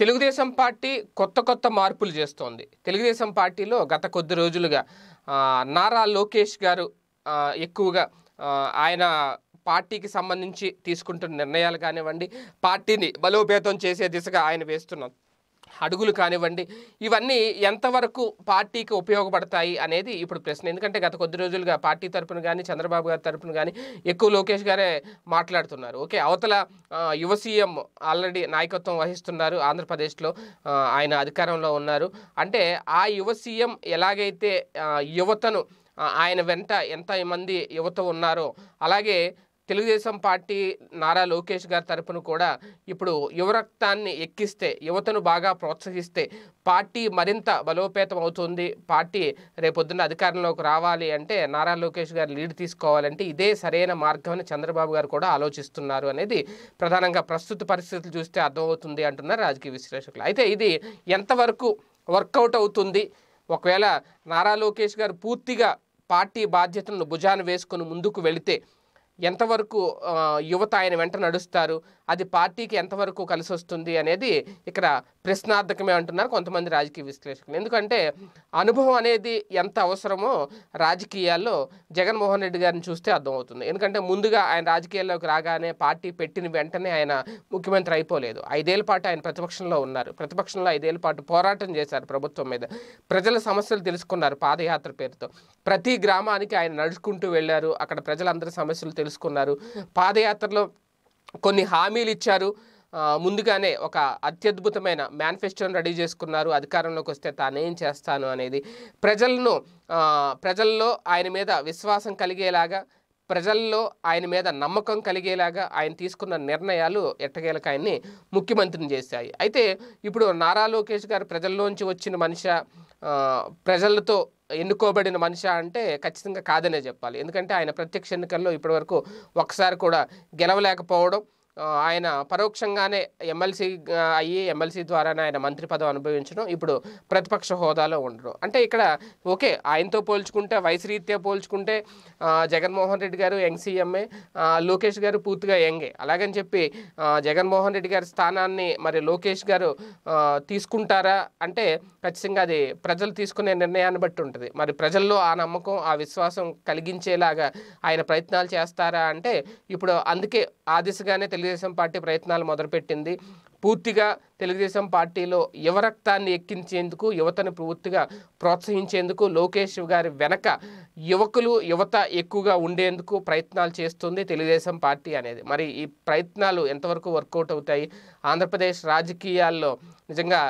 Telugu Desam party కొత్త కొత్త మార్పులు చేస్తోంది తెలుగుదేశం పార్టీలో గత కొద్ది రోజులుగా నారా లోకేష్ గారు ఎక్కువగా ఆయన పార్టీకి సంబంధించి తీసుకుంటున్న నిర్ణయాలు కానివ్వండి పార్టీని బలోపేతం చేసే దిశగా ఆయన వేస్తున్న అడుగులు కానివ్వండి ఇవన్నీ ఎంతవరకు పార్టీకి ఉపయోగపడతాయి అనేది ఇప్పుడు ప్రశ్న ఎందుకంటే గత కొద్ది రోజులుగా పార్టీ తరపున కానీ చంద్రబాబు గారి తరపున కానీ ఎక్కువ లోకేష్ గారే మాట్లాడుతున్నారు ఓకే అవతల యువ సీఎం ఆల్రెడీ నాయకత్వం వహిస్తున్నారు ఆంధ్రప్రదేశ్లో ఆయన అధికారంలో ఉన్నారు అంటే ఆ యువ సీఎం ఎలాగైతే యువతను ఆయన వెంట ఎంత మంది యువత ఉన్నారో అలాగే తెలుగుదేశం పార్టీ నారా లోకేష్ గారి తరపున కూడా ఇప్పుడు యువరక్తాన్ని ఎక్కిస్తే యువతను బాగా ప్రోత్సహిస్తే పార్టీ మరింత బలోపేతం అవుతుంది పార్టీ రేపొద్దున అధికారంలోకి రావాలి అంటే నారా లోకేష్ గారు లీడ్ తీసుకోవాలంటే ఇదే సరైన మార్గం అని చంద్రబాబు గారు కూడా ఆలోచిస్తున్నారు అనేది ప్రధానంగా ప్రస్తుత పరిస్థితులు చూస్తే అర్థమవుతుంది అంటున్నారు రాజకీయ విశ్లేషకులు అయితే ఇది ఎంతవరకు వర్కౌట్ అవుతుంది ఒకవేళ నారా లోకేష్ గారు పూర్తిగా పార్టీ బాధ్యతలను భుజాన వేసుకుని ముందుకు వెళితే ఎంతవరకు యువత ఆయన వెంట నడుస్తారు అది పార్టీకి ఎంతవరకు కలిసి వస్తుంది అనేది ఇక్కడ ప్రశ్నార్థకమే అంటున్నారు కొంతమంది రాజకీయ విశ్లేషకులు ఎందుకంటే అనుభవం అనేది ఎంత అవసరమో రాజకీయాల్లో జగన్మోహన్ రెడ్డి గారిని చూస్తే అర్థమవుతుంది ఎందుకంటే ముందుగా ఆయన రాజకీయాల్లోకి రాగానే పార్టీ పెట్టిన వెంటనే ఆయన ముఖ్యమంత్రి అయిపోలేదు ఐదేళ్ల పాటు ఆయన ప్రతిపక్షంలో ఉన్నారు ప్రతిపక్షంలో ఐదేళ్ల పాటు పోరాటం చేశారు ప్రభుత్వం మీద ప్రజల సమస్యలు తెలుసుకున్నారు పాదయాత్ర పేరుతో ప్రతి గ్రామానికి ఆయన నడుచుకుంటూ వెళ్ళారు అక్కడ ప్రజలందరి సమస్యలు తెలుసుకున్నారు పాదయాత్రలో కొన్ని హామీలు ఇచ్చారు ముందుగానే ఒక అత్యద్భుతమైన మేనిఫెస్టోను రెడీ చేసుకున్నారు అధికారంలోకి వస్తే తానేం చేస్తాను అనేది ప్రజలను ప్రజల్లో ఆయన మీద విశ్వాసం కలిగేలాగా ప్రజల్లో ఆయన మీద నమ్మకం కలిగేలాగా ఆయన తీసుకున్న నిర్ణయాలు ఎట్టగేలకు ఆయన్ని ముఖ్యమంత్రిని చేశాయి అయితే ఇప్పుడు నారా లోకేష్ గారు ప్రజల్లోంచి వచ్చిన మనిషి ప్రజలతో ఎన్నుకోబడిన మనిషి అంటే ఖచ్చితంగా కాదనే చెప్పాలి ఎందుకంటే ఆయన ప్రత్యక్ష ఎన్నికల్లో ఇప్పటివరకు ఒకసారి కూడా గెలవలేకపోవడం ఆయన పరోక్షంగానే ఎమ్మెల్సీ అయ్యి ఎమ్మెల్సీ ద్వారానే ఆయన మంత్రి పదవి అనుభవించడం ఇప్పుడు ప్రతిపక్ష హోదాలో ఉండడం అంటే ఇక్కడ ఓకే ఆయనతో పోల్చుకుంటే వయసు రీత్యా పోల్చుకుంటే జగన్మోహన్ రెడ్డి గారు యంగ్ సీఎంఏ లోకేష్ గారు పూర్తిగా యంగే అలాగని చెప్పి జగన్మోహన్ రెడ్డి గారి స్థానాన్ని మరి లోకేష్ గారు తీసుకుంటారా అంటే ఖచ్చితంగా అది ప్రజలు తీసుకునే నిర్ణయాన్ని బట్టి ఉంటుంది మరి ప్రజల్లో ఆ నమ్మకం ఆ విశ్వాసం కలిగించేలాగా ఆయన ప్రయత్నాలు చేస్తారా అంటే ఇప్పుడు అందుకే ఆ దిశగానే తెలుగు తెలుగుదేశం పార్టీ ప్రయత్నాలు మొదలుపెట్టింది పూర్తిగా తెలుగుదేశం పార్టీలో యువరక్తాన్ని ఎక్కించేందుకు యువతను పూర్తిగా ప్రోత్సహించేందుకు లోకేష్ గారి వెనక యువకులు యువత ఎక్కువగా ఉండేందుకు ప్రయత్నాలు చేస్తుంది తెలుగుదేశం పార్టీ అనేది మరి ఈ ప్రయత్నాలు ఎంతవరకు వర్కౌట్ అవుతాయి ఆంధ్రప్రదేశ్ రాజకీయాల్లో నిజంగా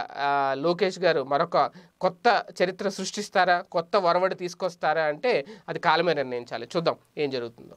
లోకేష్ గారు మరొక కొత్త చరిత్ర సృష్టిస్తారా కొత్త వరవడి తీసుకొస్తారా అంటే అది కాలమే నిర్ణయించాలి చూద్దాం ఏం జరుగుతుందో